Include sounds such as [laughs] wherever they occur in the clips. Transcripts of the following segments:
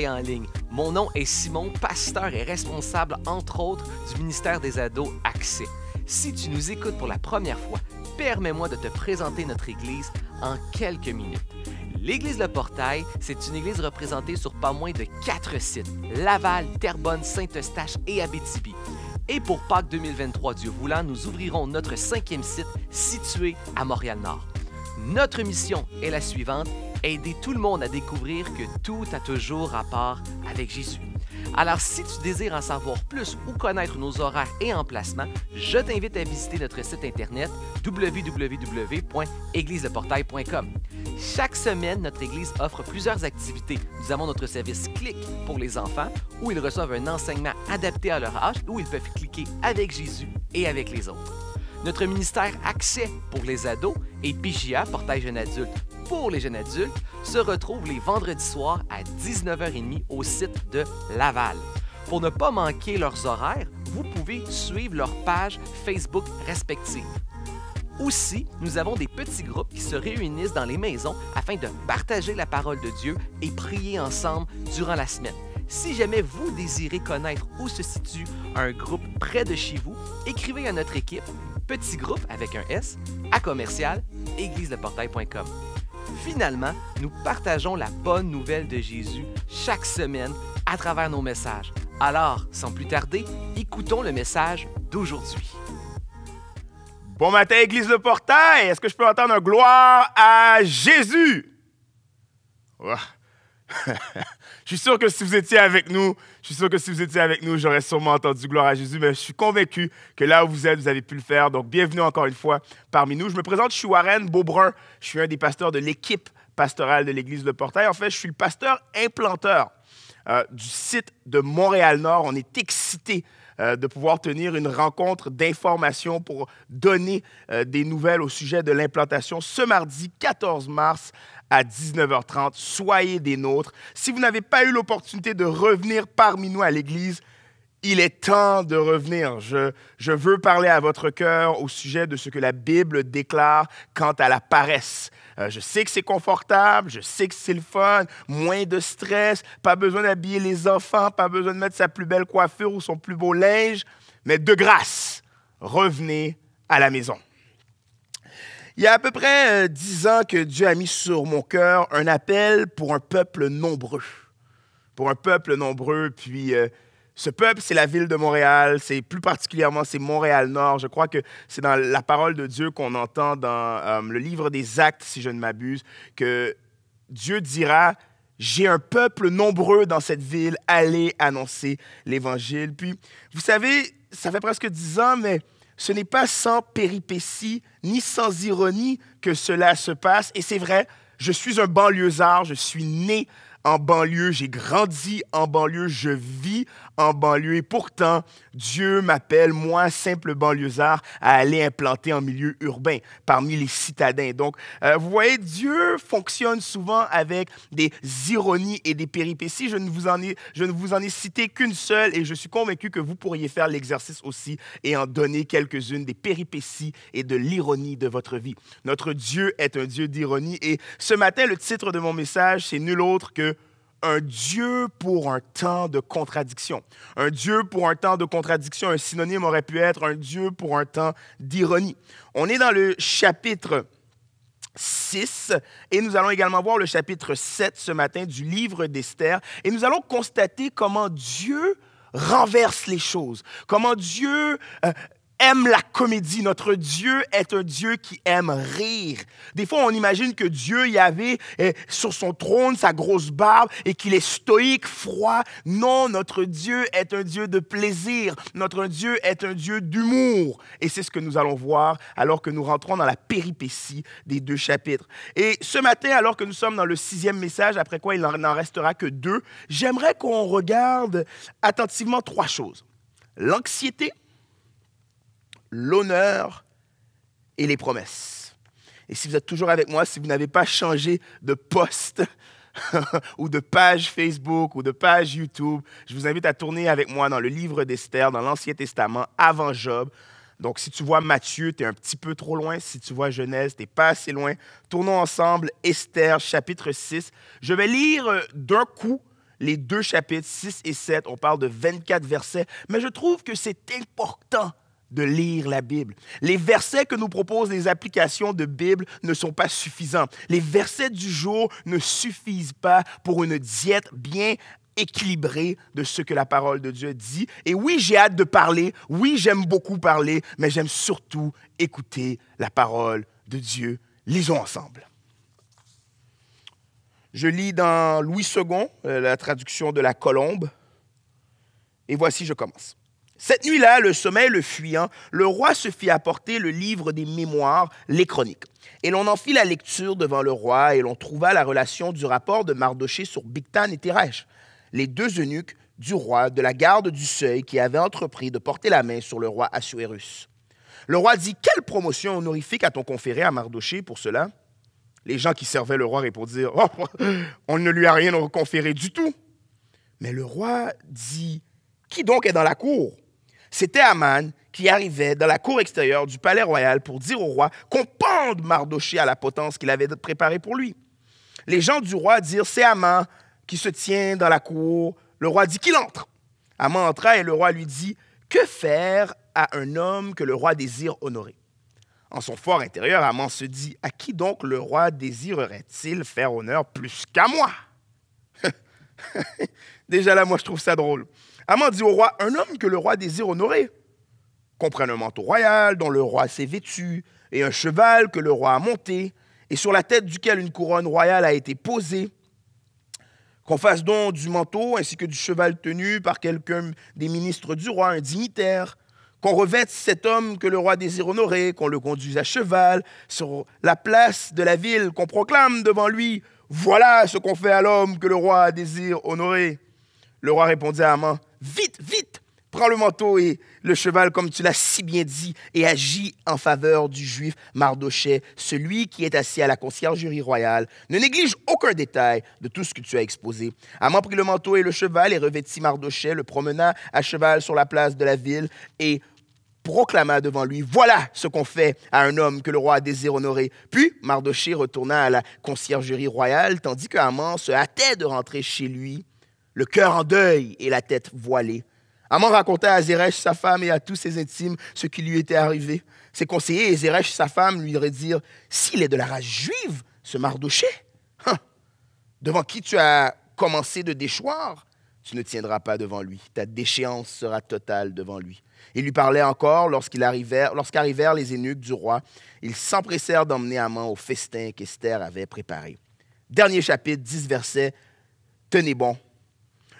en ligne. Mon nom est Simon, pasteur et responsable, entre autres, du ministère des ados Accès. Si tu nous écoutes pour la première fois, permets-moi de te présenter notre Église en quelques minutes. L'Église Le Portail, c'est une église représentée sur pas moins de quatre sites, Laval, Terrebonne, Saint-Eustache et Abitibi. Et pour Pâques 2023, Dieu voulant, nous ouvrirons notre cinquième site situé à Montréal-Nord. Notre mission est la suivante, aider tout le monde à découvrir que tout a toujours rapport avec Jésus. Alors si tu désires en savoir plus ou connaître nos horaires et emplacements, je t'invite à visiter notre site internet www.égliseportail.com Chaque semaine, notre Église offre plusieurs activités. Nous avons notre service Clic pour les enfants, où ils reçoivent un enseignement adapté à leur âge, où ils peuvent cliquer avec Jésus et avec les autres. Notre ministère Accès pour les ados et PGA Portail Jeunes Adulte, pour les jeunes adultes se retrouvent les vendredis soirs à 19h30 au site de Laval. Pour ne pas manquer leurs horaires, vous pouvez suivre leurs pages Facebook respectives. Aussi, nous avons des petits groupes qui se réunissent dans les maisons afin de partager la parole de Dieu et prier ensemble durant la semaine. Si jamais vous désirez connaître où se situe un groupe près de chez vous, écrivez à notre équipe petit groupe avec un S à commercial portail.com. Finalement, nous partageons la bonne nouvelle de Jésus chaque semaine à travers nos messages. Alors, sans plus tarder, écoutons le message d'aujourd'hui. Bon matin, Église de Portail. Est-ce que je peux entendre un gloire à Jésus? [laughs] je suis sûr que si vous étiez avec nous, je suis sûr que si vous étiez avec nous, j'aurais sûrement entendu gloire à Jésus, mais je suis convaincu que là où vous êtes, vous avez pu le faire. Donc, bienvenue encore une fois parmi nous. Je me présente, je suis Warren Beaubrun. Je suis un des pasteurs de l'équipe pastorale de l'Église de Portail. En fait, je suis le pasteur implanteur euh, du site de Montréal-Nord. On est excités euh, de pouvoir tenir une rencontre d'information pour donner euh, des nouvelles au sujet de l'implantation ce mardi 14 mars à 19h30. Soyez des nôtres. Si vous n'avez pas eu l'opportunité de revenir parmi nous à l'Église, il est temps de revenir. Je, veux parler à votre cœur au sujet de ce que la Bible déclare quant à la paresse. Euh, je sais que c'est confortable, je sais que c'est le fun, moins de stress, pas besoin d'habiller les enfants, pas besoin de mettre sa plus belle coiffure ou son plus beau linge, mais de grâce, revenez à la maison. Il y a à peu près euh, dix ans que Dieu a mis sur mon cœur un appel pour un peuple nombreux. Pour un peuple nombreux, puis... Euh, ce peuple, c'est la ville de Montréal, c'est plus particulièrement, c'est Montréal-Nord. Je crois que c'est dans la parole de Dieu qu'on entend dans euh, le livre des actes, si je ne m'abuse, que Dieu dira, j'ai un peuple nombreux dans cette ville, allez annoncer l'Évangile. Puis, vous savez, ça fait presque dix ans, mais ce n'est pas sans péripétie ni sans ironie que cela se passe. Et c'est vrai, je suis un banlieusard, je suis né en banlieue, j'ai grandi en banlieue, je vis en banlieue. Et pourtant, Dieu m'appelle, moi, simple banlieusard, à aller implanter en milieu urbain, parmi les citadins. Donc, euh, vous voyez, Dieu fonctionne souvent avec des ironies et des péripéties. Je ne vous en ai, je ne vous en ai cité qu'une seule et je suis convaincu que vous pourriez faire l'exercice aussi et en donner quelques-unes des péripéties et de l'ironie de votre vie. Notre Dieu est un Dieu d'ironie et ce matin, le titre de mon message, c'est nul autre que un Dieu pour un temps de contradiction. Un Dieu pour un temps de contradiction, un synonyme aurait pu être un Dieu pour un temps d'ironie. On est dans le chapitre 6 et nous allons également voir le chapitre 7 ce matin du livre d'Esther et nous allons constater comment Dieu renverse les choses, comment Dieu... Euh, aime la comédie. Notre Dieu est un Dieu qui aime rire. Des fois, on imagine que Dieu y avait eh, sur son trône sa grosse barbe et qu'il est stoïque, froid. Non, notre Dieu est un Dieu de plaisir. Notre Dieu est un Dieu d'humour. Et c'est ce que nous allons voir alors que nous rentrons dans la péripétie des deux chapitres. Et ce matin, alors que nous sommes dans le sixième message, après quoi il n'en restera que deux, j'aimerais qu'on regarde attentivement trois choses. L'anxiété, l'honneur et les promesses. Et si vous êtes toujours avec moi, si vous n'avez pas changé de poste [laughs] ou de page Facebook ou de page YouTube, je vous invite à tourner avec moi dans le livre d'Esther, dans l'Ancien Testament, avant Job. Donc, si tu vois Matthieu, tu es un petit peu trop loin. Si tu vois Genèse, tu n'es pas assez loin. Tournons ensemble Esther, chapitre 6. Je vais lire euh, d'un coup les deux chapitres 6 et 7. On parle de 24 versets, mais je trouve que c'est important de lire la Bible. Les versets que nous proposent les applications de Bible ne sont pas suffisants. Les versets du jour ne suffisent pas pour une diète bien équilibrée de ce que la parole de Dieu dit. Et oui, j'ai hâte de parler, oui, j'aime beaucoup parler, mais j'aime surtout écouter la parole de Dieu. Lisons ensemble. Je lis dans Louis II, euh, la traduction de la colombe, et voici, je commence. Cette nuit-là, le sommeil le fuyant, le roi se fit apporter le livre des mémoires, les chroniques. Et l'on en fit la lecture devant le roi, et l'on trouva la relation du rapport de Mardoché sur Bictan et Thérèche, les deux eunuques du roi de la garde du seuil qui avaient entrepris de porter la main sur le roi Assuérus. Le roi dit Quelle promotion honorifique a-t-on conféré à Mardoché pour cela Les gens qui servaient le roi répondirent oh, On ne lui a rien conféré du tout. Mais le roi dit Qui donc est dans la cour c'était Aman qui arrivait dans la cour extérieure du palais royal pour dire au roi qu'on pende Mardoché à la potence qu'il avait préparée pour lui. Les gens du roi dirent C'est Aman qui se tient dans la cour. Le roi dit qu'il entre. Aman entra et le roi lui dit Que faire à un homme que le roi désire honorer En son fort intérieur, Aman se dit À qui donc le roi désirerait-il faire honneur plus qu'à moi [laughs] Déjà là, moi, je trouve ça drôle. Amant dit au roi, un homme que le roi désire honorer qu'on prenne un manteau royal dont le roi s'est vêtu, et un cheval que le roi a monté, et sur la tête duquel une couronne royale a été posée. Qu'on fasse donc du manteau ainsi que du cheval tenu par quelqu'un des ministres du roi, un dignitaire. Qu'on revête cet homme que le roi désire honorer, qu'on le conduise à cheval sur la place de la ville, qu'on proclame devant lui Voilà ce qu'on fait à l'homme que le roi désire honorer. Le roi répondit à Amant vite, vite, prends le manteau et le cheval, comme tu l'as si bien dit, et agis en faveur du juif Mardochée, celui qui est assis à la conciergerie royale. Ne néglige aucun détail de tout ce que tu as exposé. Amant prit le manteau et le cheval et revêtit Mardochée, le promena à cheval sur la place de la ville et proclama devant lui, voilà ce qu'on fait à un homme que le roi désire honorer. Puis Mardochée retourna à la conciergerie royale, tandis que se hâtait de rentrer chez lui le cœur en deuil et la tête voilée. Amon raconta à Zeresh, sa femme, et à tous ses intimes ce qui lui était arrivé. Ses conseillers et sa femme, lui redirent S'il est de la race juive, ce Mardoché, hein, devant qui tu as commencé de déchoir, tu ne tiendras pas devant lui. Ta déchéance sera totale devant lui. Il lui parlait encore lorsqu'arrivèrent les eunuques du roi. Ils s'empressèrent d'emmener Amon au festin qu'Esther avait préparé. Dernier chapitre, 10 versets. Tenez bon,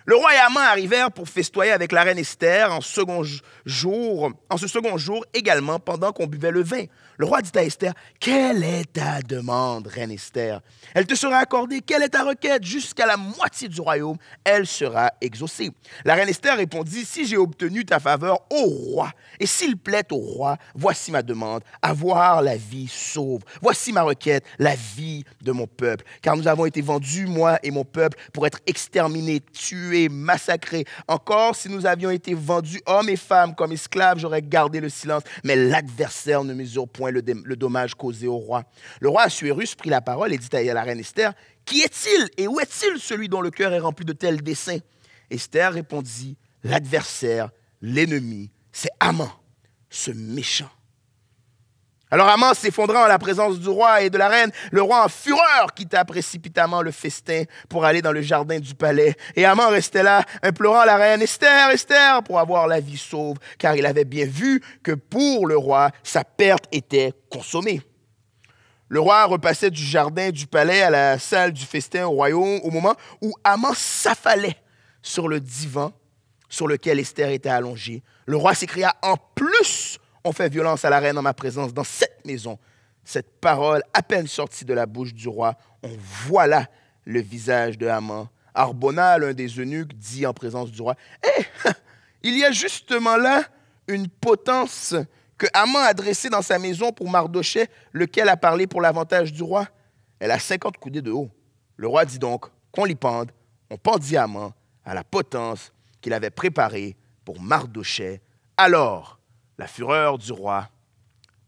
le roi et arrivèrent pour festoyer avec la reine Esther en, second jour, en ce second jour également pendant qu'on buvait le vin. Le roi dit à Esther, quelle est ta demande, reine Esther Elle te sera accordée, quelle est ta requête Jusqu'à la moitié du royaume, elle sera exaucée. La reine Esther répondit, si j'ai obtenu ta faveur au roi, et s'il plaît au roi, voici ma demande, avoir la vie sauve. Voici ma requête, la vie de mon peuple. Car nous avons été vendus, moi et mon peuple, pour être exterminés, tués, massacrés. Encore, si nous avions été vendus, hommes et femmes, comme esclaves, j'aurais gardé le silence. Mais l'adversaire ne mesure point le, dommage causé au roi. Le roi Assuérus prit la parole et dit à la reine Esther, Qui est-il et où est-il celui dont le cœur est rempli de tels desseins Esther répondit, L'adversaire, l'ennemi, c'est Amant, ce méchant. Alors Amant s'effondra en la présence du roi et de la reine. Le roi en fureur quitta précipitamment le festin pour aller dans le jardin du palais. Et amant restait là, implorant la reine Esther, Esther, pour avoir la vie sauve, car il avait bien vu que pour le roi, sa perte était consommée. Le roi repassait du jardin du palais à la salle du festin au royaume au moment où amant s'affalait sur le divan sur lequel Esther était allongée. Le roi s'écria en plus « On fait violence à la reine en ma présence dans cette maison. Cette parole, à peine sortie de la bouche du roi, on voit là le visage de Haman. Arbona, l'un des eunuques, dit en présence du roi Hé, eh, [laughs] il y a justement là une potence que Haman a dressée dans sa maison pour Mardochée, lequel a parlé pour l'avantage du roi. Elle a 50 coudées de haut. Le roi dit donc qu'on l'y pende. On pendit Haman à la potence qu'il avait préparée pour Mardochée. Alors, la fureur du roi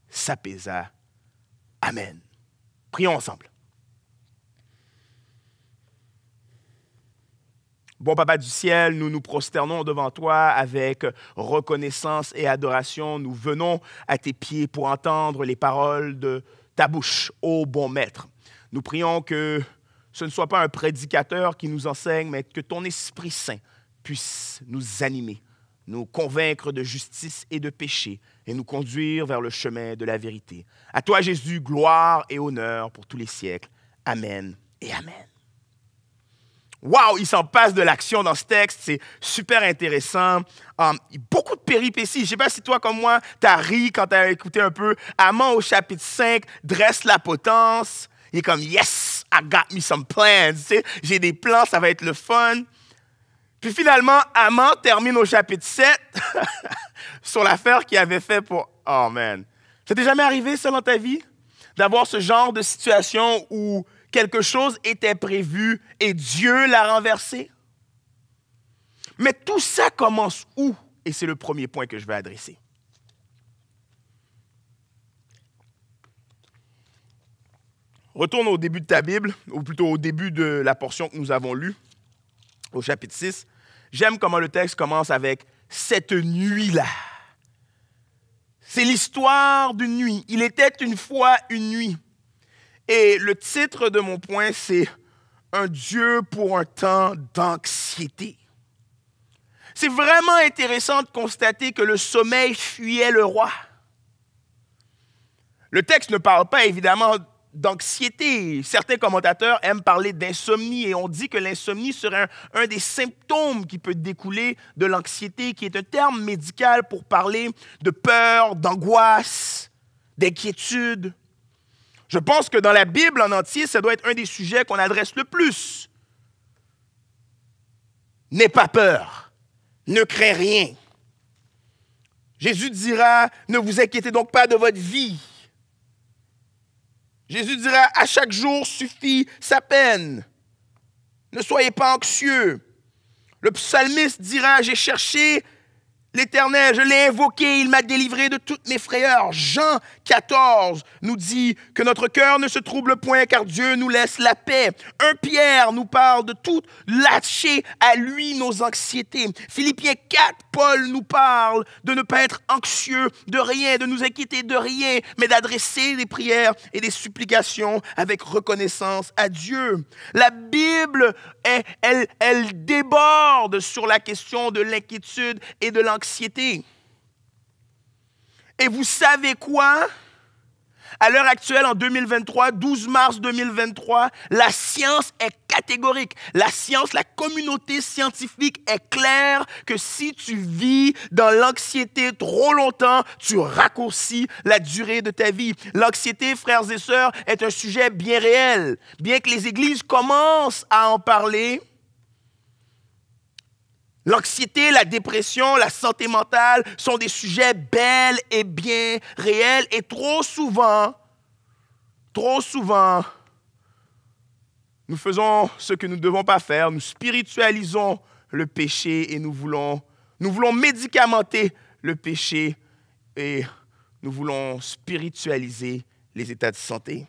s'apaisa. Amen. Prions ensemble. Bon Papa du ciel, nous nous prosternons devant toi avec reconnaissance et adoration. Nous venons à tes pieds pour entendre les paroles de ta bouche, ô bon Maître. Nous prions que ce ne soit pas un prédicateur qui nous enseigne, mais que ton Esprit Saint puisse nous animer nous convaincre de justice et de péché et nous conduire vers le chemin de la vérité. À toi Jésus, gloire et honneur pour tous les siècles. Amen et Amen. Wow, il s'en passe de l'action dans ce texte, c'est super intéressant. Hum, beaucoup de péripéties. Je ne sais pas si toi, comme moi, tu as ri quand tu as écouté un peu. Amant au chapitre 5 dresse la potence. Il est comme, yes, I got me some plans. J'ai des plans, ça va être le fun. Puis finalement, Amant termine au chapitre 7 [laughs] sur l'affaire qu'il avait fait pour... Oh man. Ça t'est jamais arrivé, ça, dans ta vie? D'avoir ce genre de situation où quelque chose était prévu et Dieu l'a renversé? Mais tout ça commence où? Et c'est le premier point que je vais adresser. Retourne au début de ta Bible, ou plutôt au début de la portion que nous avons lue, au chapitre 6. J'aime comment le texte commence avec cette nuit-là. C'est l'histoire d'une nuit. Il était une fois une nuit. Et le titre de mon point, c'est Un Dieu pour un temps d'anxiété. C'est vraiment intéressant de constater que le sommeil fuyait le roi. Le texte ne parle pas évidemment d'anxiété. Certains commentateurs aiment parler d'insomnie et on dit que l'insomnie serait un, des symptômes qui peut découler de l'anxiété, qui est un terme médical pour parler de peur, d'angoisse, d'inquiétude. Je pense que dans la Bible en entier, ça doit être un des sujets qu'on adresse le plus. N'aie pas peur, ne crains rien. Jésus dira, ne vous inquiétez donc pas de votre vie, Jésus dira, à chaque jour suffit sa peine. Ne soyez pas anxieux. Le psalmiste dira, j'ai cherché L'Éternel, je l'ai invoqué, il m'a délivré de toutes mes frayeurs. Jean 14 nous dit que notre cœur ne se trouble point car Dieu nous laisse la paix. Un Pierre nous parle de tout lâcher à lui nos anxiétés. Philippiens 4, Paul nous parle de ne pas être anxieux de rien, de nous inquiéter de rien, mais d'adresser des prières et des supplications avec reconnaissance à Dieu. La Bible, elle, déborde sur la question de l'inquiétude et de l'anxiété et vous savez quoi? À l'heure actuelle, en 2023, 12 mars 2023, la science est catégorique. La science, la communauté scientifique est claire que si tu vis dans l'anxiété trop longtemps, tu raccourcis la durée de ta vie. L'anxiété, frères et sœurs, est un sujet bien réel. Bien que les églises commencent à en parler, L'anxiété, la dépression, la santé mentale sont des sujets bels et bien réels et trop souvent, trop souvent, nous faisons ce que nous ne devons pas faire, nous spiritualisons le péché et nous voulons, nous voulons médicamenter le péché et nous voulons spiritualiser les états de santé.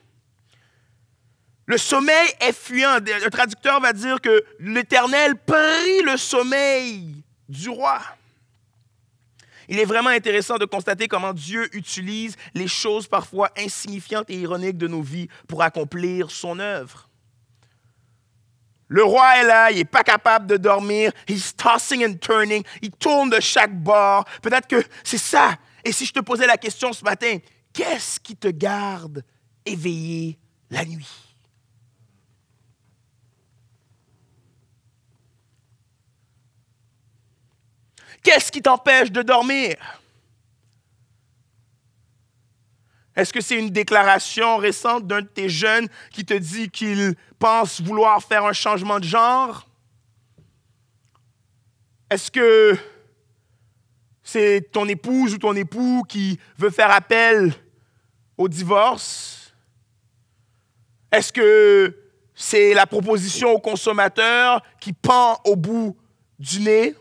Le sommeil est fuyant. Le traducteur va dire que l'Éternel prit le sommeil du roi. Il est vraiment intéressant de constater comment Dieu utilise les choses parfois insignifiantes et ironiques de nos vies pour accomplir son œuvre. Le roi est là, il n'est pas capable de dormir, he's tossing and turning, il tourne de chaque bord. Peut-être que c'est ça. Et si je te posais la question ce matin, qu'est-ce qui te garde éveillé la nuit? Qu'est-ce qui t'empêche de dormir? Est-ce que c'est une déclaration récente d'un de tes jeunes qui te dit qu'il pense vouloir faire un changement de genre? Est-ce que c'est ton épouse ou ton époux qui veut faire appel au divorce? Est-ce que c'est la proposition au consommateur qui pend au bout du nez?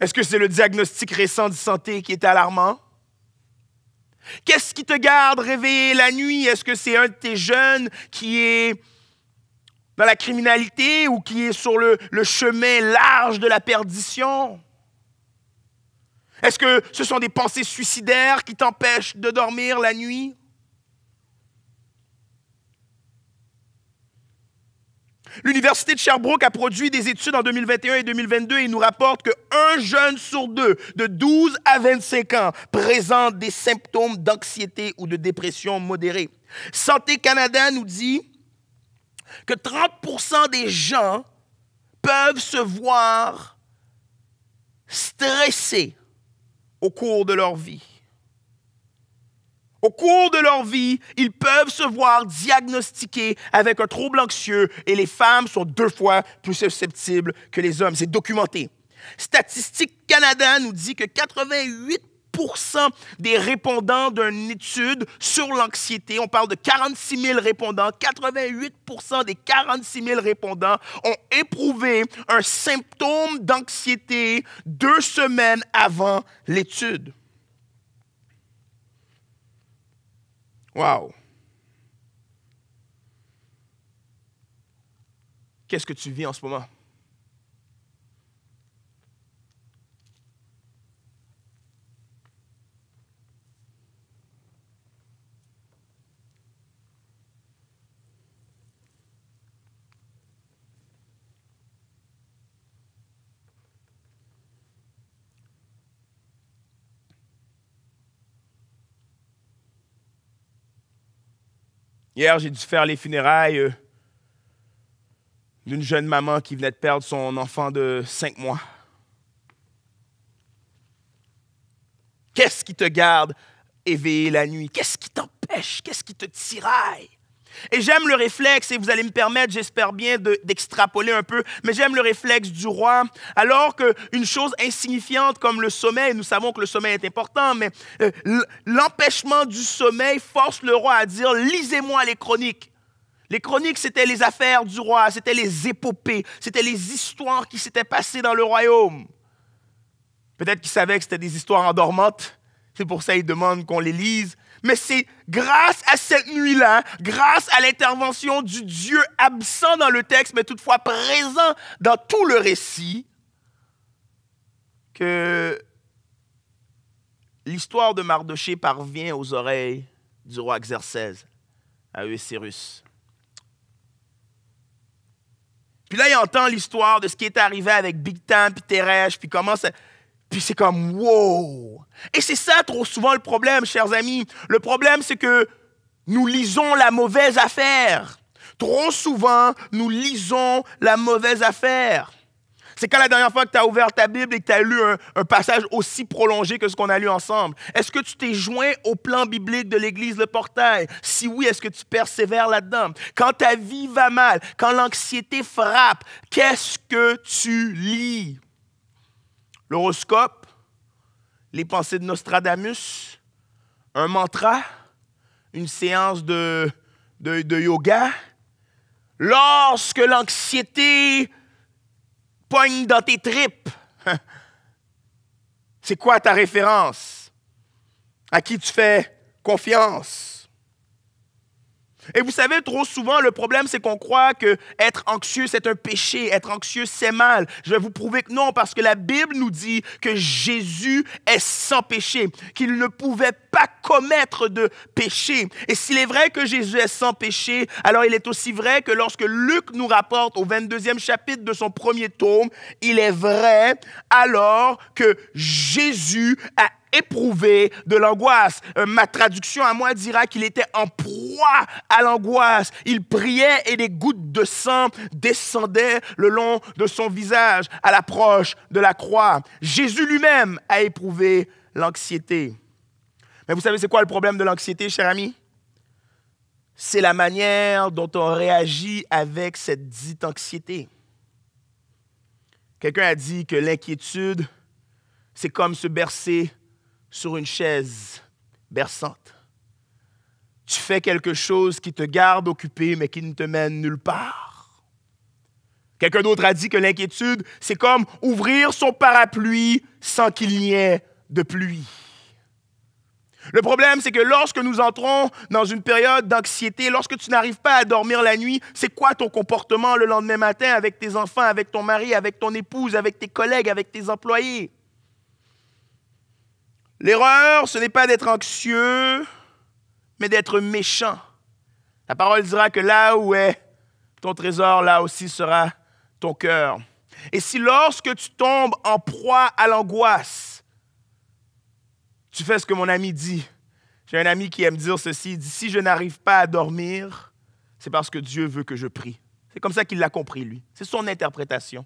Est-ce que c'est le diagnostic récent de santé qui est alarmant? Qu'est-ce qui te garde réveillé la nuit? Est-ce que c'est un de tes jeunes qui est dans la criminalité ou qui est sur le, le chemin large de la perdition? Est-ce que ce sont des pensées suicidaires qui t'empêchent de dormir la nuit? L'Université de Sherbrooke a produit des études en 2021 et 2022 et nous rapporte qu'un jeune sur deux, de 12 à 25 ans, présente des symptômes d'anxiété ou de dépression modérée. Santé Canada nous dit que 30 des gens peuvent se voir stressés au cours de leur vie. Au cours de leur vie, ils peuvent se voir diagnostiqués avec un trouble anxieux et les femmes sont deux fois plus susceptibles que les hommes. C'est documenté. Statistique Canada nous dit que 88 des répondants d'une étude sur l'anxiété, on parle de 46 000 répondants, 88 des 46 000 répondants ont éprouvé un symptôme d'anxiété deux semaines avant l'étude. Wow! Qu'est-ce que tu vis en ce moment? Hier, j'ai dû faire les funérailles euh, d'une jeune maman qui venait de perdre son enfant de cinq mois. Qu'est-ce qui te garde éveillé la nuit? Qu'est-ce qui t'empêche? Qu'est-ce qui te tiraille? Et j'aime le réflexe, et vous allez me permettre, j'espère bien, d'extrapoler un peu, mais j'aime le réflexe du roi, alors qu'une chose insignifiante comme le sommeil, nous savons que le sommeil est important, mais euh, l'empêchement du sommeil force le roi à dire, lisez-moi les chroniques. Les chroniques, c'était les affaires du roi, c'était les épopées, c'était les histoires qui s'étaient passées dans le royaume. Peut-être qu'il savait que c'était des histoires endormantes. C'est pour ça qu'il demande qu'on les lise. Mais c'est grâce à cette nuit-là, grâce à l'intervention du Dieu absent dans le texte, mais toutefois présent dans tout le récit, que l'histoire de Mardoché parvient aux oreilles du roi Xerxès, à Cyrus. Puis là, il entend l'histoire de ce qui est arrivé avec Big puis Teresh, puis comment ça, puis c'est comme, wow! Et c'est ça trop souvent le problème, chers amis. Le problème, c'est que nous lisons la mauvaise affaire. Trop souvent, nous lisons la mauvaise affaire. C'est quand la dernière fois que tu as ouvert ta Bible et que tu as lu un, passage aussi prolongé que ce qu'on a lu ensemble? Est-ce que tu t'es joint au plan biblique de l'Église Le Portail? Si oui, est-ce que tu persévères là-dedans? Quand ta vie va mal, quand l'anxiété frappe, qu'est-ce que tu lis? l'horoscope, les pensées de Nostradamus, un mantra, une séance de, yoga. Lorsque l'anxiété poigne dans tes tripes, [laughs] c'est quoi ta référence? À qui tu fais confiance? Et vous savez, trop souvent, le problème, c'est qu'on croit que être anxieux, c'est un péché. Être anxieux, c'est mal. Je vais vous prouver que non, parce que la Bible nous dit que Jésus est sans péché, qu'il ne pouvait pas commettre de péché. Et s'il est vrai que Jésus est sans péché, alors il est aussi vrai que lorsque Luc nous rapporte au 22e chapitre de son premier tome, il est vrai alors que Jésus a éprouvé de l'angoisse. Euh, ma traduction à moi dira qu'il était en proie à l'angoisse. Il priait et des gouttes de sang descendaient le long de son visage à l'approche de la croix. Jésus lui-même a éprouvé l'anxiété. Mais vous savez, c'est quoi le problème de l'anxiété, cher ami? C'est la manière dont on réagit avec cette dite anxiété. Quelqu'un a dit que l'inquiétude, c'est comme se bercer sur une chaise berçante tu fais quelque chose qui te garde occupé, mais qui ne te mène nulle part. Quelqu'un d'autre a dit que l'inquiétude, c'est comme ouvrir son parapluie sans qu'il n'y ait de pluie. Le problème, c'est que lorsque nous entrons dans une période d'anxiété, lorsque tu n'arrives pas à dormir la nuit, c'est quoi ton comportement le lendemain matin avec tes enfants, avec ton mari, avec ton épouse, avec tes collègues, avec tes employés? L'erreur, ce n'est pas d'être anxieux, mais d'être méchant. La parole dira que là où est ton trésor, là aussi sera ton cœur. Et si lorsque tu tombes en proie à l'angoisse, tu fais ce que mon ami dit. J'ai un ami qui aime dire ceci, il dit, si je n'arrive pas à dormir, c'est parce que Dieu veut que je prie. C'est comme ça qu'il l'a compris, lui. C'est son interprétation.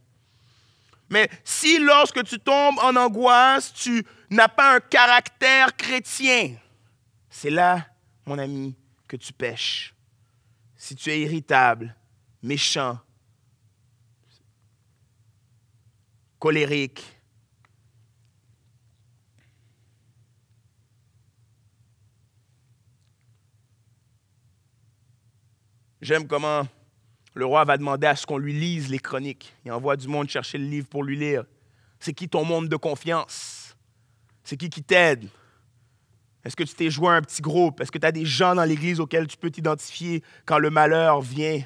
Mais si lorsque tu tombes en angoisse, tu n'as pas un caractère chrétien, c'est là mon ami, que tu pêches, si tu es irritable, méchant, colérique, J'aime comment le roi va demander à ce qu'on lui lise les chroniques. et envoie du monde chercher le livre pour lui lire. C'est qui ton monde de confiance? C'est qui qui t'aide? Est-ce que tu t'es joué un petit groupe? Est-ce que tu as des gens dans l'Église auxquels tu peux t'identifier quand le malheur vient?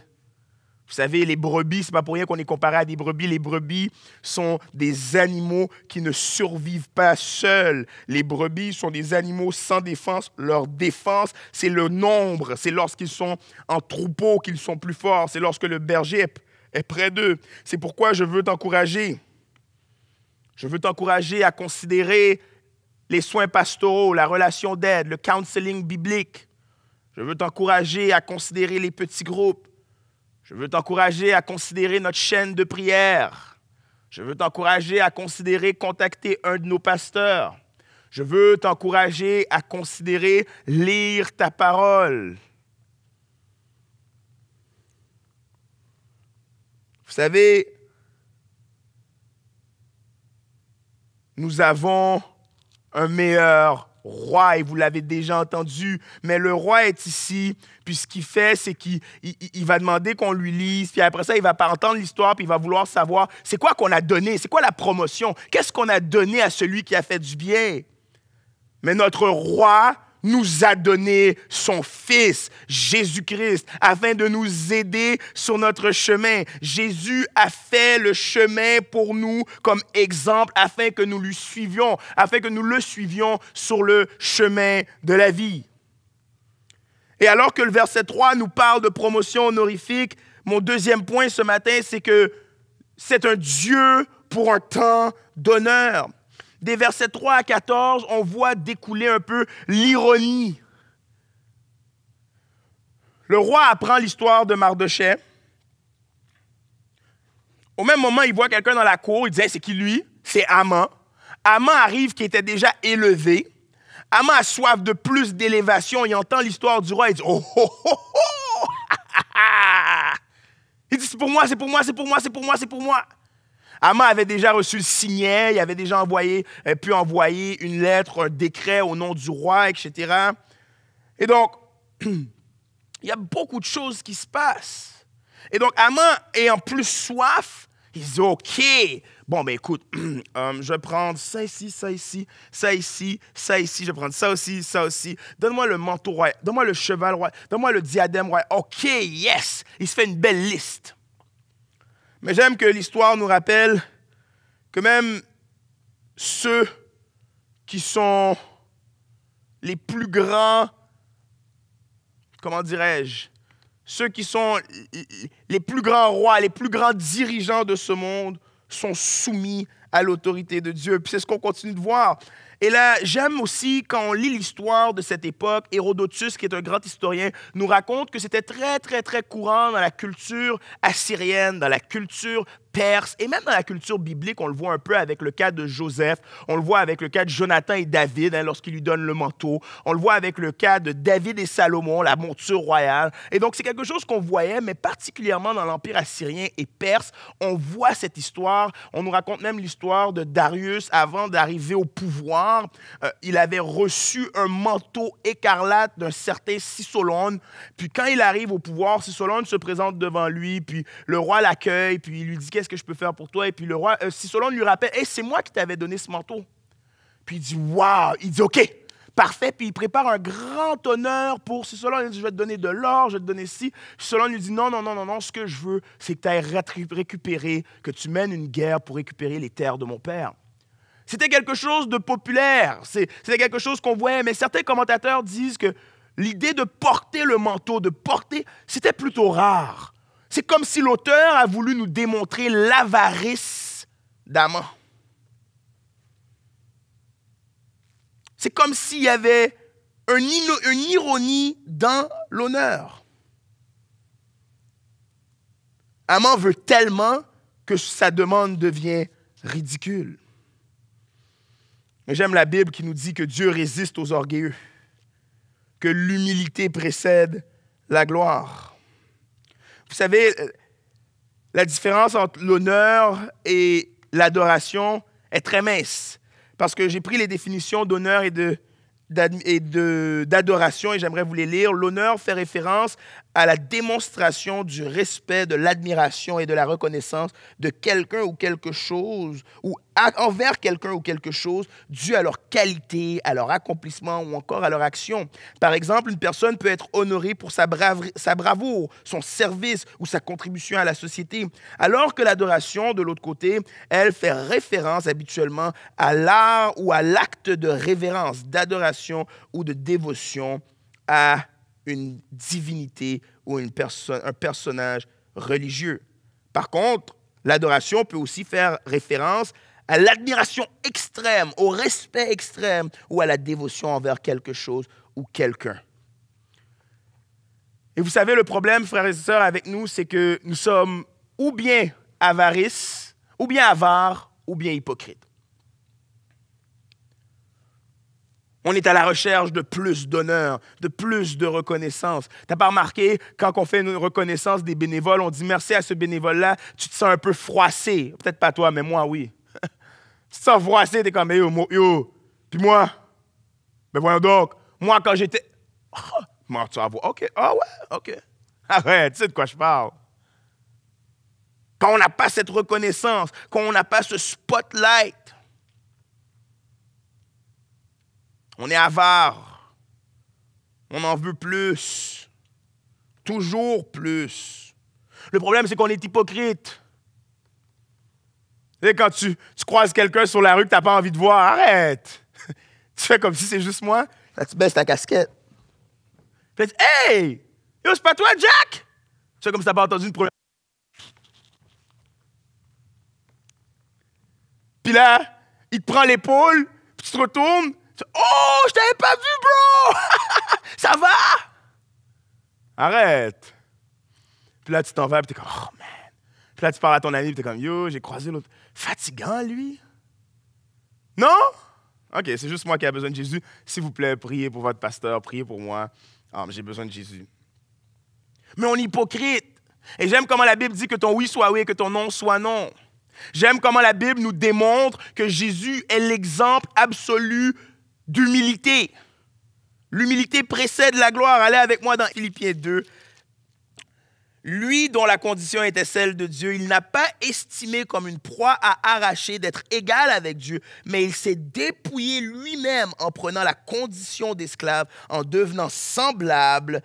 Vous savez, les brebis, c'est pas pour rien qu'on est comparé à des brebis. Les brebis sont des animaux qui ne survivent pas seuls. Les brebis sont des animaux sans défense. Leur défense, c'est le nombre. C'est lorsqu'ils sont en troupeau qu'ils sont plus forts. C'est lorsque le berger est près d'eux. C'est pourquoi je veux t'encourager. Je veux t'encourager à considérer les soins pastoraux, la relation d'aide, le counseling biblique. Je veux t'encourager à considérer les petits groupes. Je veux t'encourager à considérer notre chaîne de prière. Je veux t'encourager à considérer contacter un de nos pasteurs. Je veux t'encourager à considérer lire ta parole. Vous savez, nous avons un meilleur roi, et vous l'avez déjà entendu, mais le roi est ici, puis ce qu'il fait, c'est qu'il va demander qu'on lui lise, puis après ça, il va pas entendre l'histoire, puis il va vouloir savoir c'est quoi qu'on a donné, c'est quoi la promotion, qu'est-ce qu'on a donné à celui qui a fait du bien. Mais notre roi nous a donné son Fils, Jésus-Christ, afin de nous aider sur notre chemin. Jésus a fait le chemin pour nous comme exemple afin que nous lui suivions, afin que nous le suivions sur le chemin de la vie. Et alors que le verset 3 nous parle de promotion honorifique, mon deuxième point ce matin, c'est que c'est un Dieu pour un temps d'honneur des versets 3 à 14, on voit découler un peu l'ironie. Le roi apprend l'histoire de Mardochée. Au même moment, il voit quelqu'un dans la cour, il dit C'est qui lui C'est Aman. Aman arrive qui était déjà élevé. Aman a soif de plus d'élévation. Il entend l'histoire du roi. Il dit Oh, oh, oh, oh! [laughs] il dit C'est pour moi, c'est pour moi, c'est pour moi, c'est pour moi, c'est pour moi. Amman avait déjà reçu le signet, il avait déjà envoyé, euh, pu envoyer une lettre, un décret au nom du roi, etc. Et donc, [clears throat] il y a beaucoup de choses qui se passent. Et donc, est ayant plus soif, il dit OK, bon, ben écoute, [clears throat] euh, je vais prendre ça ici, ça ici, ça ici, ça ici, je vais prendre ça aussi, ça aussi. Donne-moi le manteau royal, donne-moi le cheval royal, donne-moi le diadème royal. OK, yes! Il se fait une belle liste. Mais j'aime que l'histoire nous rappelle que même ceux qui sont les plus grands, comment dirais-je, ceux qui sont les plus grands rois, les plus grands dirigeants de ce monde sont soumis à l'autorité de Dieu. Puis c'est ce qu'on continue de voir. Et là, j'aime aussi quand on lit l'histoire de cette époque, Hérodotus, qui est un grand historien, nous raconte que c'était très, très, très courant dans la culture assyrienne, dans la culture perse et même dans la culture biblique, on le voit un peu avec le cas de Joseph, on le voit avec le cas de Jonathan et David hein, lorsqu'il lui donne le manteau, on le voit avec le cas de David et Salomon, la monture royale. Et donc c'est quelque chose qu'on voyait, mais particulièrement dans l'Empire assyrien et perse, on voit cette histoire, on nous raconte même l'histoire de Darius avant d'arriver au pouvoir euh, il avait reçu un manteau écarlate d'un certain Sisolone. Puis quand il arrive au pouvoir, Sisolone se présente devant lui, puis le roi l'accueille, puis il lui dit Qu'est-ce que je peux faire pour toi Et puis le roi, Sisolone euh, lui rappelle Hey, c'est moi qui t'avais donné ce manteau. Puis il dit Waouh Il dit OK, parfait. Puis il prépare un grand honneur pour Sisolone. Il dit Je vais te donner de l'or, je vais te donner ci. Sisolone lui dit Non, non, non, non, non, ce que je veux, c'est que tu ailles récupérer, que tu mènes une guerre pour récupérer les terres de mon père. C'était quelque chose de populaire, c'était quelque chose qu'on voyait, mais certains commentateurs disent que l'idée de porter le manteau, de porter, c'était plutôt rare. C'est comme si l'auteur a voulu nous démontrer l'avarice d'Aman. C'est comme s'il y avait une, une ironie dans l'honneur. Amant veut tellement que sa demande devient ridicule. Mais j'aime la Bible qui nous dit que Dieu résiste aux orgueilleux, que l'humilité précède la gloire. Vous savez, euh, la différence entre l'honneur et l'adoration est très mince, parce que j'ai pris les définitions d'honneur et de, d'adoration et j'aimerais vous les lire. L'honneur fait référence à la démonstration du respect, de l'admiration et de la reconnaissance de quelqu'un ou quelque chose, ou envers quelqu'un ou quelque chose, dû à leur qualité, à leur accomplissement ou encore à leur action. Par exemple, une personne peut être honorée pour sa, sa bravoure, son service ou sa contribution à la société, alors que l'adoration, de l'autre côté, elle fait référence habituellement à l'art ou à l'acte de révérence, d'adoration ou de dévotion à une divinité ou une un personnage religieux. Par contre, l'adoration peut aussi faire référence à l'admiration extrême, au respect extrême ou à la dévotion envers quelque chose ou quelqu'un. Et vous savez, le problème, frères et sœurs, avec nous, c'est que nous sommes ou bien avarices, ou bien avares, ou bien hypocrites. On est à la recherche de plus d'honneur, de plus de reconnaissance. T'as pas remarqué, quand on fait une reconnaissance des bénévoles, on dit merci à ce bénévole-là, tu te sens un peu froissé. Peut-être pas toi, mais moi, oui. [laughs] tu te sens froissé, t'es comme, yo, yo, puis moi, ben voyons donc, moi, quand j'étais... Oh, ah, mort, tu vas OK, ah ouais, OK. [laughs] Ah ouais, tu sais de quoi je parle. Quand on n'a pas cette reconnaissance, quand on n'a pas ce spotlight, On est avare. On en veut plus. Toujours plus. Le problème, c'est qu'on est hypocrite. Et quand tu, croises quelqu'un sur la rue que tu n'as pas envie de voir, arrête. [laughs] tu fais comme si c'est juste moi. tu baisses ta casquette. tu fais, Hey! c'est pas toi, Jack! Tu fais comme si tu pas entendu une première. Puis là, il te prend l'épaule, puis tu te retournes, Oh, je t'avais pas vu, bro! [laughs] ça va? Arrête! Puis là, tu t'en vas, puis t'es comme, oh man. Puis là, tu parles à ton ami, puis t'es comme, yo, j'ai croisé l'autre. Fatigant, lui? Non? OK, c'est juste moi qui ai besoin de Jésus. S'il vous plaît, priez pour votre pasteur, priez pour moi. Ah, mais j'ai besoin de Jésus. Mais on est hypocrite. Et j'aime comment la Bible dit que ton oui soit oui et que ton non soit non. J'aime comment la Bible nous démontre que Jésus est l'exemple absolu d'humilité. L'humilité précède la gloire. Allez avec moi dans Philippiens 2. Lui dont la condition était celle de Dieu, il n'a pas estimé comme une proie à arracher d'être égal avec Dieu, mais il s'est dépouillé lui-même en prenant la condition d'esclave, en devenant semblable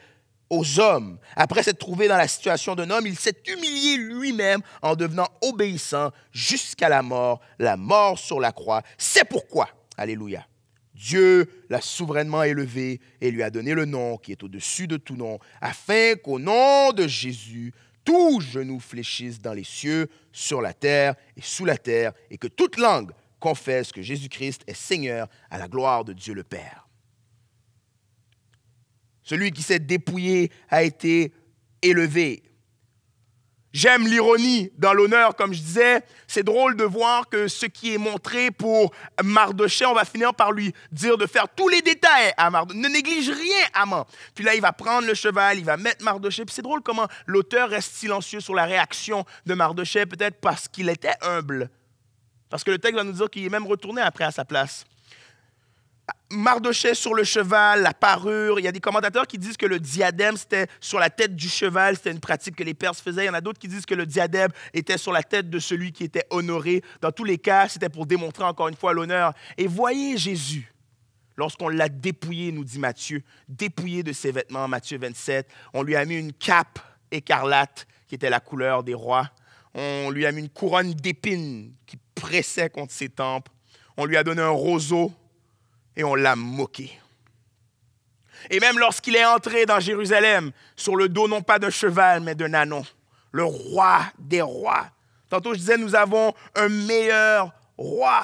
aux hommes. Après s'être trouvé dans la situation d'un homme, il s'est humilié lui-même en devenant obéissant jusqu'à la mort, la mort sur la croix. C'est pourquoi, alléluia, Dieu l'a souverainement élevé et lui a donné le nom qui est au-dessus de tout nom, afin qu'au nom de Jésus, tout genou fléchisse dans les cieux, sur la terre et sous la terre, et que toute langue confesse que Jésus-Christ est Seigneur à la gloire de Dieu le Père. Celui qui s'est dépouillé a été élevé. J'aime l'ironie dans l'honneur, comme je disais. C'est drôle de voir que ce qui est montré pour Mardochée, on va finir par lui dire de faire tous les détails à Mardochée, Ne néglige rien, Amant. Puis là, il va prendre le cheval, il va mettre Mardochée. Puis c'est drôle comment l'auteur reste silencieux sur la réaction de Mardochée, peut-être parce qu'il était humble. Parce que le texte va nous dire qu'il est même retourné après à sa place. Mardochée sur le cheval, la parure. Il y a des commentateurs qui disent que le diadème, c'était sur la tête du cheval. C'était une pratique que les Perses faisaient. Il y en a d'autres qui disent que le diadème était sur la tête de celui qui était honoré. Dans tous les cas, c'était pour démontrer encore une fois l'honneur. Et voyez Jésus, lorsqu'on l'a dépouillé, nous dit Matthieu, dépouillé de ses vêtements, Matthieu 27, on lui a mis une cape écarlate qui était la couleur des rois. On lui a mis une couronne d'épines qui pressait contre ses tempes. On lui a donné un roseau et on l'a moqué. Et même lorsqu'il est entré dans Jérusalem, sur le dos non pas d'un cheval, mais d'un nanon, le roi des rois. Tantôt je disais, nous avons un meilleur roi.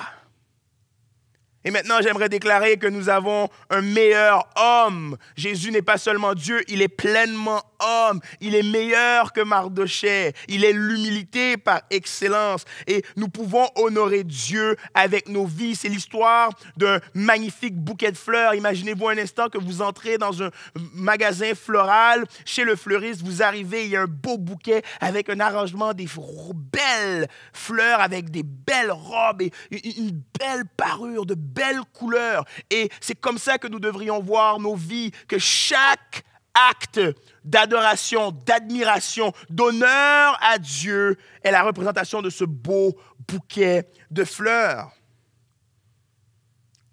Et maintenant, j'aimerais déclarer que nous avons un meilleur homme. Jésus n'est pas seulement Dieu, il est pleinement homme. Il est meilleur que Mardochée. Il est l'humilité par excellence. Et nous pouvons honorer Dieu avec nos vies. C'est l'histoire d'un magnifique bouquet de fleurs. Imaginez-vous un instant que vous entrez dans un magasin floral. Chez le fleuriste, vous arrivez, il y a un beau bouquet avec un arrangement des belles fleurs, avec des belles robes et une belle parure de belles couleurs. Et c'est comme ça que nous devrions voir nos vies, que chaque acte d'adoration, d'admiration, d'honneur à Dieu est la représentation de ce beau bouquet de fleurs.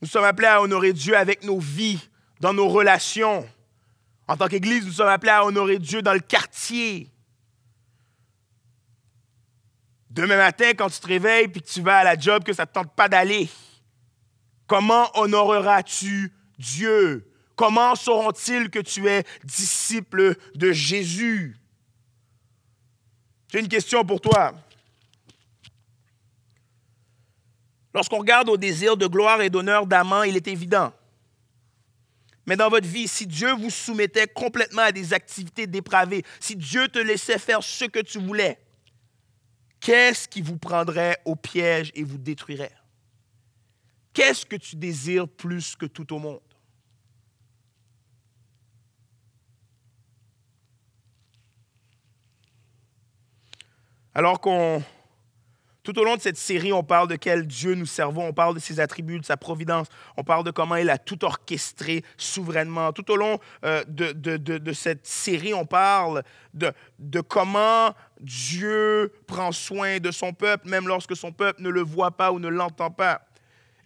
Nous sommes appelés à honorer Dieu avec nos vies, dans nos relations. En tant qu'Église, nous sommes appelés à honorer Dieu dans le quartier. Demain matin, quand tu te réveilles et que tu vas à la job, que ça ne te tente pas d'aller, Comment honoreras-tu Dieu? Comment sauront-ils que tu es disciple de Jésus? J'ai une question pour toi. Lorsqu'on regarde au désir de gloire et d'honneur d'Amant, il est évident. Mais dans votre vie, si Dieu vous soumettait complètement à des activités dépravées, si Dieu te laissait faire ce que tu voulais, qu'est-ce qui vous prendrait au piège et vous détruirait? Qu'est-ce que tu désires plus que tout au monde? Alors qu'on, tout au long de cette série, on parle de quel Dieu nous servons, on parle de ses attributs, de sa providence, on parle de comment il a tout orchestré souverainement. Tout au long euh, de, de, de, cette série, on parle de, de comment Dieu prend soin de son peuple, même lorsque son peuple ne le voit pas ou ne l'entend pas.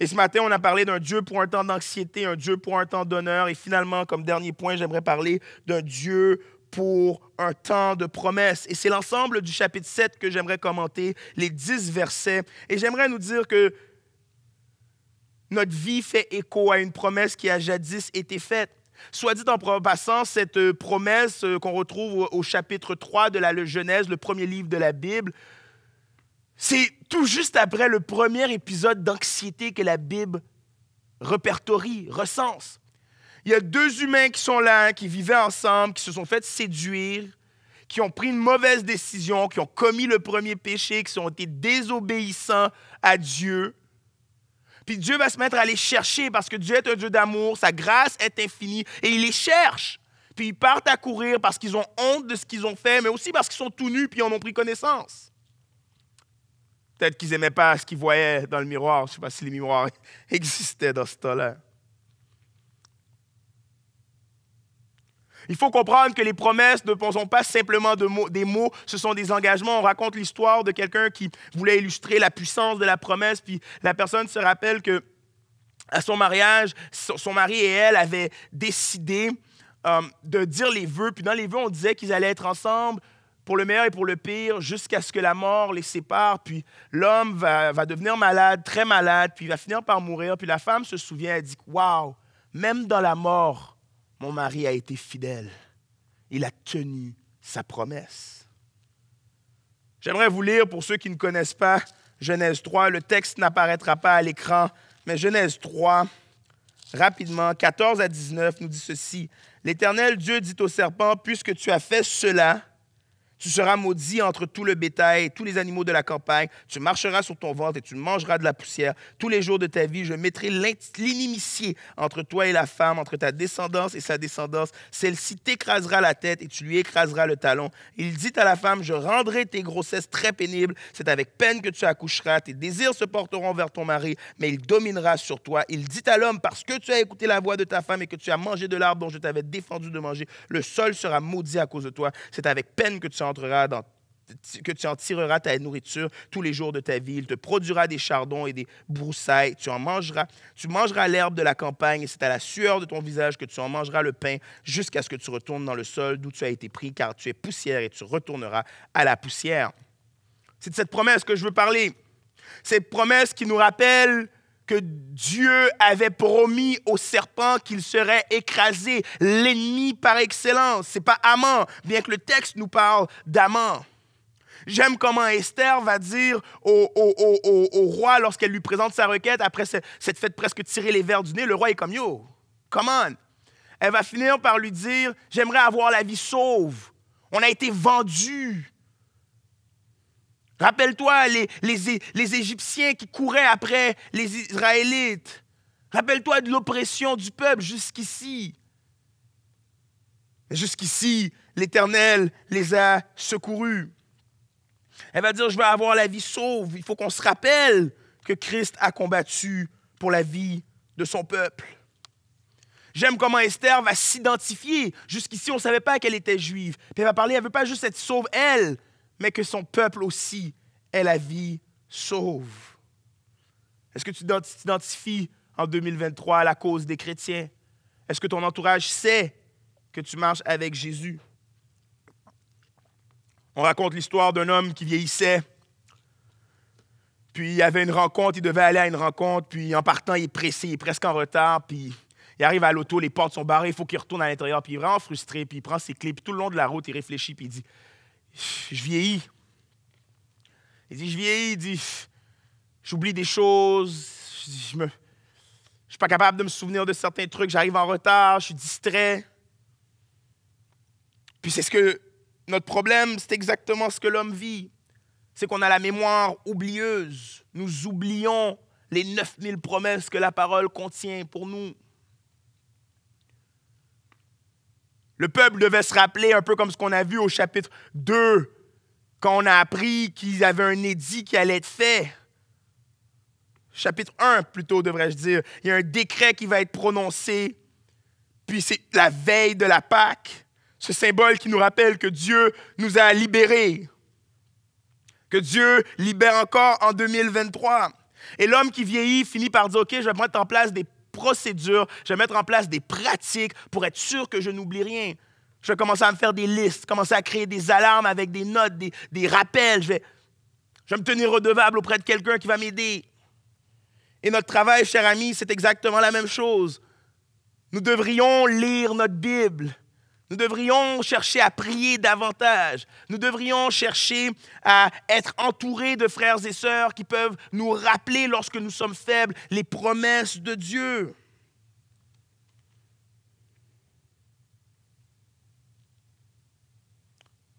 Et ce matin, on a parlé d'un Dieu pour un temps d'anxiété, un Dieu pour un temps d'honneur. Et finalement, comme dernier point, j'aimerais parler d'un Dieu pour un temps de promesse. Et c'est l'ensemble du chapitre 7 que j'aimerais commenter, les 10 versets. Et j'aimerais nous dire que notre vie fait écho à une promesse qui a jadis été faite. Soit dit en passant, cette euh, promesse euh, qu'on retrouve au chapitre 3 de la Genèse, le premier livre de la Bible, c'est tout juste après le premier épisode d'anxiété que la Bible répertorie, recense. Il y a deux humains qui sont là, hein, qui vivaient ensemble, qui se sont fait séduire, qui ont pris une mauvaise décision, qui ont commis le premier péché, qui ont été désobéissants à Dieu. Puis Dieu va se mettre à les chercher parce que Dieu est un Dieu d'amour, sa grâce est infinie et il les cherche. Puis ils partent à courir parce qu'ils ont honte de ce qu'ils ont fait, mais aussi parce qu'ils sont tout nus puis ils en ont pris connaissance. Peut-être qu'ils n'aimaient pas ce qu'ils voyaient dans le miroir. Je ne sais pas si les miroirs [laughs] existaient dans ce temps-là. Il faut comprendre que les promesses ne sont pas simplement des mots, ce sont des engagements. On raconte l'histoire de quelqu'un qui voulait illustrer la puissance de la promesse, puis la personne se rappelle que à son mariage, son mari et elle avaient décidé euh, de dire les vœux, puis dans les vœux, on disait qu'ils allaient être ensemble pour le meilleur et pour le pire, jusqu'à ce que la mort les sépare. Puis l'homme va, devenir malade, très malade, puis il va finir par mourir. Puis la femme se souvient, et dit Waouh, même dans la mort, mon mari a été fidèle. Il a tenu sa promesse. J'aimerais vous lire, pour ceux qui ne connaissent pas Genèse 3, le texte n'apparaîtra pas à l'écran, mais Genèse 3, rapidement, 14 à 19, nous dit ceci. L'Éternel Dieu dit au serpent, puisque tu as fait cela, tu seras maudit entre tout le bétail et tous les animaux de la campagne. Tu marcheras sur ton ventre et tu mangeras de la poussière. Tous les jours de ta vie, je mettrai l'inimitié entre toi et la femme, entre ta descendance et sa descendance. Celle-ci t'écrasera la tête et tu lui écraseras le talon. Il dit à la femme, je rendrai tes grossesses très pénibles. C'est avec peine que tu accoucheras. Tes désirs se porteront vers ton mari, mais il dominera sur toi. Il dit à l'homme, parce que tu as écouté la voix de ta femme et que tu as mangé de l'arbre dont je t'avais défendu de manger, le sol sera maudit à cause de toi. C'est avec peine que tu que tu en tireras ta nourriture tous les jours de ta vie. Il te produira des chardons et des broussailles. Tu en mangeras. Tu mangeras l'herbe de la campagne et c'est à la sueur de ton visage que tu en mangeras le pain jusqu'à ce que tu retournes dans le sol d'où tu as été pris, car tu es poussière et tu retourneras à la poussière. C'est de cette promesse que je veux parler. Cette promesse qui nous rappelle que Dieu avait promis au serpent qu'il serait écrasé, l'ennemi par excellence. C'est pas Amant, bien que le texte nous parle d'Amant. J'aime comment Esther va dire au, roi lorsqu'elle lui présente sa requête, après cette fête presque tirer les verres du nez, le roi est comme Yo, come on. Elle va finir par lui dire J'aimerais avoir la vie sauve. On a été vendu. Rappelle-toi les, Égyptiens qui couraient après les Israélites. Rappelle-toi de l'oppression du peuple jusqu'ici. Jusqu'ici, l'Éternel les a secourus. Elle va dire, je vais avoir la vie sauve. Il faut qu'on se rappelle que Christ a combattu pour la vie de son peuple. J'aime comment Esther va s'identifier. Jusqu'ici, on ne savait pas qu'elle était juive. Puis elle va parler, elle ne veut pas juste être sauve, elle mais que son peuple aussi ait la vie sauve. Est-ce que tu t'identifies en 2023 à la cause des chrétiens? Est-ce que ton entourage sait que tu marches avec Jésus? On raconte l'histoire d'un homme qui vieillissait, puis il avait une rencontre, il devait aller à une rencontre, puis en partant, il est pressé, il est presque en retard, puis il arrive à l'auto, les portes sont barrées, il faut qu'il retourne à l'intérieur, puis il est vraiment frustré, puis il prend ses clés, puis tout le long de la route, il réfléchit, puis il dit je vieillis. Il dit, je vieillis, il dit, j'oublie des choses, je ne suis pas capable de me souvenir de certains trucs, j'arrive en retard, je suis distrait. Puis c'est ce que notre problème, c'est exactement ce que l'homme vit. C'est qu'on a la mémoire oublieuse. Nous oublions les 9000 promesses que la parole contient pour nous. Le peuple devait se rappeler, un peu comme ce qu'on a vu au chapitre 2, quand on a appris qu'ils avaient un édit qui allait être fait. Chapitre 1, plutôt, devrais-je dire. Il y a un décret qui va être prononcé, puis c'est la veille de la Pâque, ce symbole qui nous rappelle que Dieu nous a libérés, que Dieu libère encore en 2023. Et l'homme qui vieillit finit par dire, OK, je vais mettre en place des procédures, je vais mettre en place des pratiques pour être sûr que je n'oublie rien. Je vais commencer à me faire des listes, commencer à créer des alarmes avec des notes, des, rappels. Je vais, je vais me tenir redevable auprès de quelqu'un qui va m'aider. Et notre travail, cher ami, c'est exactement la même chose. Nous devrions lire notre Bible. Nous devrions chercher à prier davantage. Nous devrions chercher à être entourés de frères et sœurs qui peuvent nous rappeler lorsque nous sommes faibles les promesses de Dieu.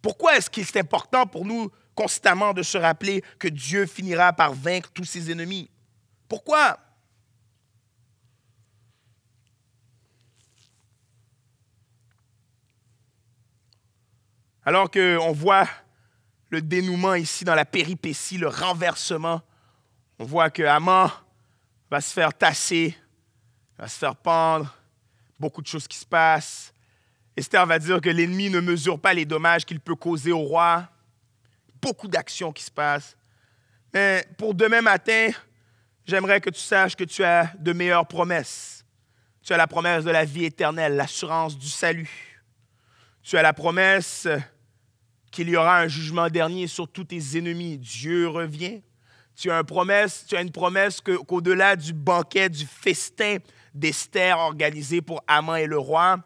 Pourquoi est-ce qu'il est important pour nous constamment de se rappeler que Dieu finira par vaincre tous ses ennemis? Pourquoi? Alors qu'on voit le dénouement ici dans la péripétie, le renversement, on voit que Haman va se faire tasser, va se faire pendre, beaucoup de choses qui se passent. Esther va dire que l'ennemi ne mesure pas les dommages qu'il peut causer au roi. Beaucoup d'actions qui se passent. Mais pour demain matin, j'aimerais que tu saches que tu as de meilleures promesses. Tu as la promesse de la vie éternelle, l'assurance du salut tu as la promesse qu'il y aura un jugement dernier sur tous tes ennemis. Dieu revient. Tu as, une promesse, tu as une promesse qu'au-delà du banquet, du festin d'Esther organisé pour Amant et le roi,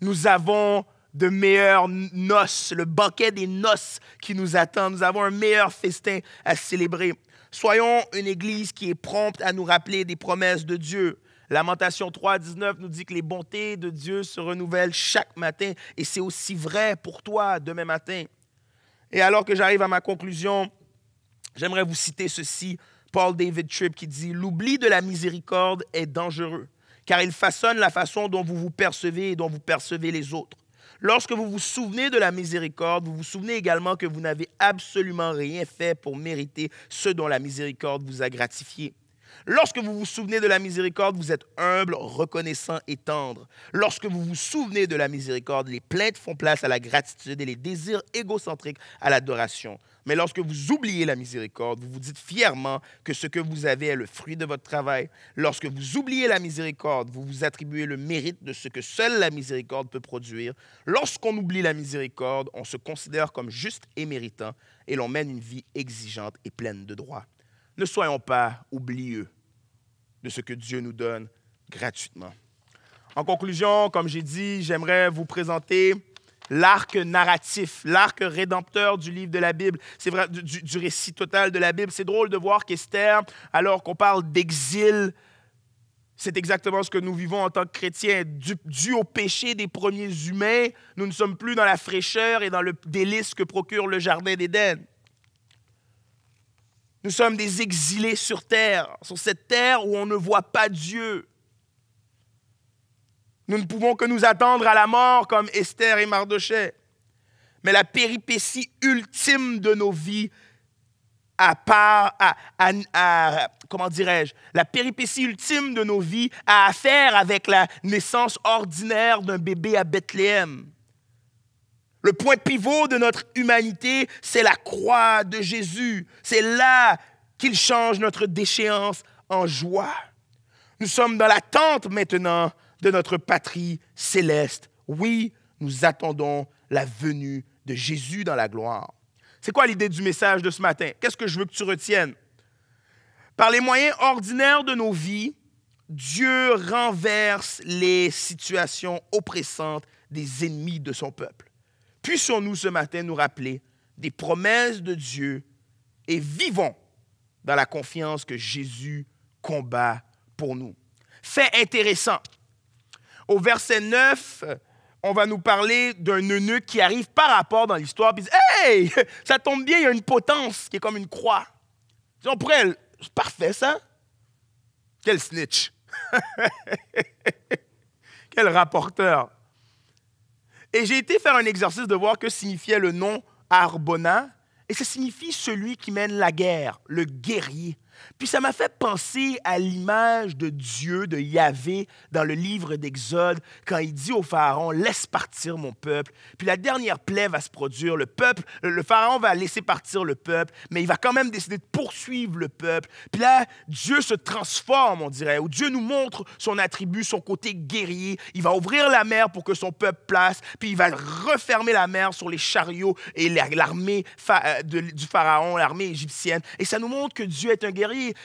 nous avons de meilleures noces, le banquet des noces qui nous attend. Nous avons un meilleur festin à célébrer. Soyons une Église qui est prompte à nous rappeler des promesses de Dieu. Lamentation 3, 19 nous dit que les bontés de Dieu se renouvellent chaque matin et c'est aussi vrai pour toi demain matin. Et alors que j'arrive à ma conclusion, j'aimerais vous citer ceci, Paul David Tripp qui dit, L'oubli de la miséricorde est dangereux, car il façonne la façon dont vous vous percevez et dont vous percevez les autres. Lorsque vous vous souvenez de la miséricorde, vous vous souvenez également que vous n'avez absolument rien fait pour mériter ce dont la miséricorde vous a gratifié. Lorsque vous vous souvenez de la miséricorde, vous êtes humble, reconnaissant et tendre. Lorsque vous vous souvenez de la miséricorde, les plaintes font place à la gratitude et les désirs égocentriques à l'adoration. Mais lorsque vous oubliez la miséricorde, vous vous dites fièrement que ce que vous avez est le fruit de votre travail. Lorsque vous oubliez la miséricorde, vous vous attribuez le mérite de ce que seule la miséricorde peut produire. Lorsqu'on oublie la miséricorde, on se considère comme juste et méritant et l'on mène une vie exigeante et pleine de droits ne soyons pas oublieux de ce que Dieu nous donne gratuitement. En conclusion, comme j'ai dit, j'aimerais vous présenter l'arc narratif, l'arc rédempteur du livre de la Bible, c'est vrai, du, récit total de la Bible. C'est drôle de voir qu'Esther, alors qu'on parle d'exil, c'est exactement ce que nous vivons en tant que chrétiens. dû au péché des premiers humains, nous ne sommes plus dans la fraîcheur et dans le délice que procure le Jardin d'Éden. Nous sommes des exilés sur terre, sur cette terre où on ne voit pas Dieu. Nous ne pouvons que nous attendre à la mort comme Esther et Mardochée. Mais la péripétie ultime de nos vies à part, à, à, comment dirais-je, la péripétie ultime de nos vies a affaire avec la naissance ordinaire d'un bébé à Bethléem. Le point pivot de notre humanité, c'est la croix de Jésus. C'est là qu'il change notre déchéance en joie. Nous sommes dans l'attente maintenant de notre patrie céleste. Oui, nous attendons la venue de Jésus dans la gloire. C'est quoi l'idée du message de ce matin? Qu'est-ce que je veux que tu retiennes? Par les moyens ordinaires de nos vies, Dieu renverse les situations oppressantes des ennemis de son peuple. Puissions-nous ce matin nous rappeler des promesses de Dieu et vivons dans la confiance que Jésus combat pour nous. Fait intéressant. Au verset 9, on va nous parler d'un neuneu qui arrive par rapport dans l'histoire Hey, [laughs] ça tombe bien, il y a une potence qui est comme une croix. On pourrait, c'est parfait ça. Quel snitch. [laughs] Quel rapporteur. Et j'ai été faire un exercice de voir que signifiait le nom Arbona, et ça signifie celui qui mène la guerre, le guerrier. Puis ça m'a fait penser à l'image de Dieu, de Yahvé, dans le livre d'Exode, quand il dit au Pharaon, laisse partir mon peuple. Puis la dernière plaie va se produire. Le peuple, le Pharaon va laisser partir le peuple, mais il va quand même décider de poursuivre le peuple. Puis là, Dieu se transforme, on dirait, où Dieu nous montre son attribut, son côté guerrier. Il va ouvrir la mer pour que son peuple place, puis il va refermer la mer sur les chariots et l'armée euh, du Pharaon, l'armée égyptienne. Et ça nous montre que Dieu est un guerrier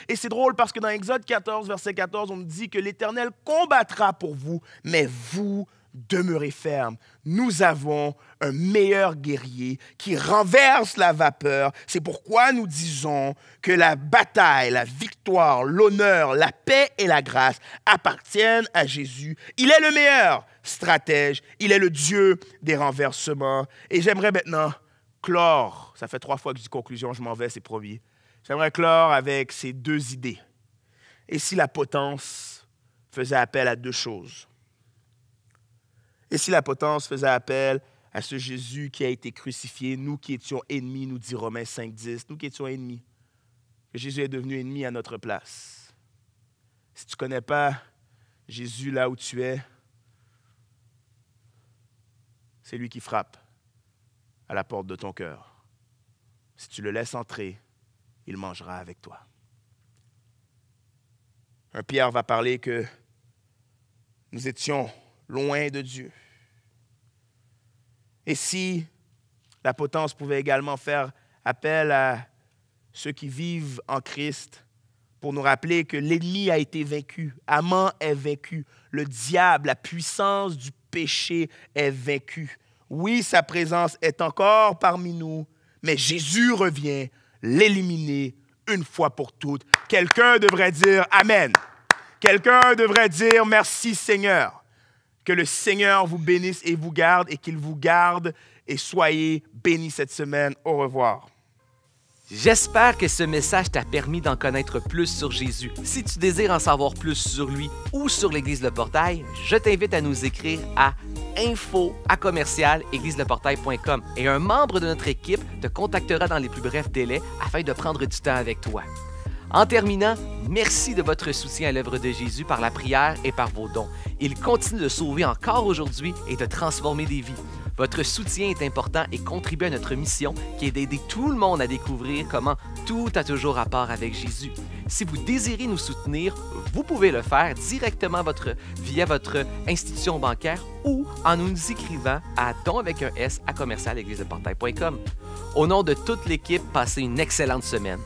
et c'est drôle parce que dans Exode 14, verset 14, on nous dit que l'Éternel combattra pour vous, mais vous demeurez fermes. Nous avons un meilleur guerrier qui renverse la vapeur. C'est pourquoi nous disons que la bataille, la victoire, l'honneur, la paix et la grâce appartiennent à Jésus. Il est le meilleur stratège. Il est le Dieu des renversements. Et j'aimerais maintenant clore, ça fait trois fois que je dis conclusion, je m'en vais, c'est promis. J'aimerais clore avec ces deux idées. Et si la potence faisait appel à deux choses? Et si la potence faisait appel à ce Jésus qui a été crucifié, nous qui étions ennemis, nous dit Romains 5, 10, nous qui étions ennemis, que Jésus est devenu ennemi à notre place. Si tu ne connais pas Jésus là où tu es, c'est lui qui frappe à la porte de ton cœur. Si tu le laisses entrer, il mangera avec toi. Un Pierre va parler que nous étions loin de Dieu. Et si la potence pouvait également faire appel à ceux qui vivent en Christ pour nous rappeler que l'ennemi a été vaincu, Amant est vaincu, le diable, la puissance du péché est vaincue. Oui, sa présence est encore parmi nous, mais Jésus revient l'éliminer une fois pour toutes. Quelqu'un devrait dire Amen. Quelqu'un devrait dire Merci Seigneur. Que le Seigneur vous bénisse et vous garde et qu'il vous garde et soyez bénis cette semaine. Au revoir. J'espère que ce message t'a permis d'en connaître plus sur Jésus. Si tu désires en savoir plus sur lui ou sur l'Église Le Portail, je t'invite à nous écrire à info et un membre de notre équipe te contactera dans les plus brefs délais afin de prendre du temps avec toi. En terminant, merci de votre soutien à l'œuvre de Jésus par la prière et par vos dons. Il continue de sauver encore aujourd'hui et de transformer des vies. Votre soutien est important et contribue à notre mission qui est d'aider tout le monde à découvrir comment tout a toujours rapport avec Jésus. Si vous désirez nous soutenir, vous pouvez le faire directement via votre institution bancaire ou en nous écrivant à don avec un S à portail.com Au nom de toute l'équipe, passez une excellente semaine.